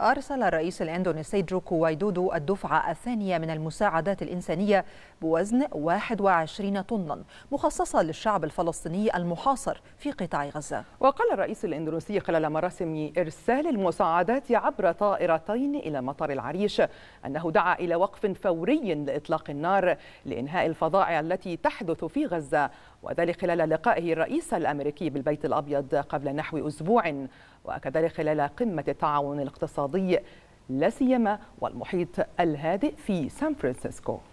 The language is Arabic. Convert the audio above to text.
أرسل الرئيس الإندونيسي جوكو وايدودو الدفعة الثانية من المساعدات الإنسانية بوزن 21 طنا مخصصة للشعب الفلسطيني المحاصر في قطاع غزة وقال الرئيس الإندونيسي خلال مراسم إرسال المساعدات عبر طائرتين إلى مطار العريش أنه دعا إلى وقف فوري لإطلاق النار لإنهاء الفظائع التي تحدث في غزة وذلك خلال لقائه الرئيس الأمريكي بالبيت الأبيض قبل نحو أسبوع وكذلك خلال قمة التعاون الاقتصادي الاقتصادي لا سيما والمحيط الهادئ في سان فرانسيسكو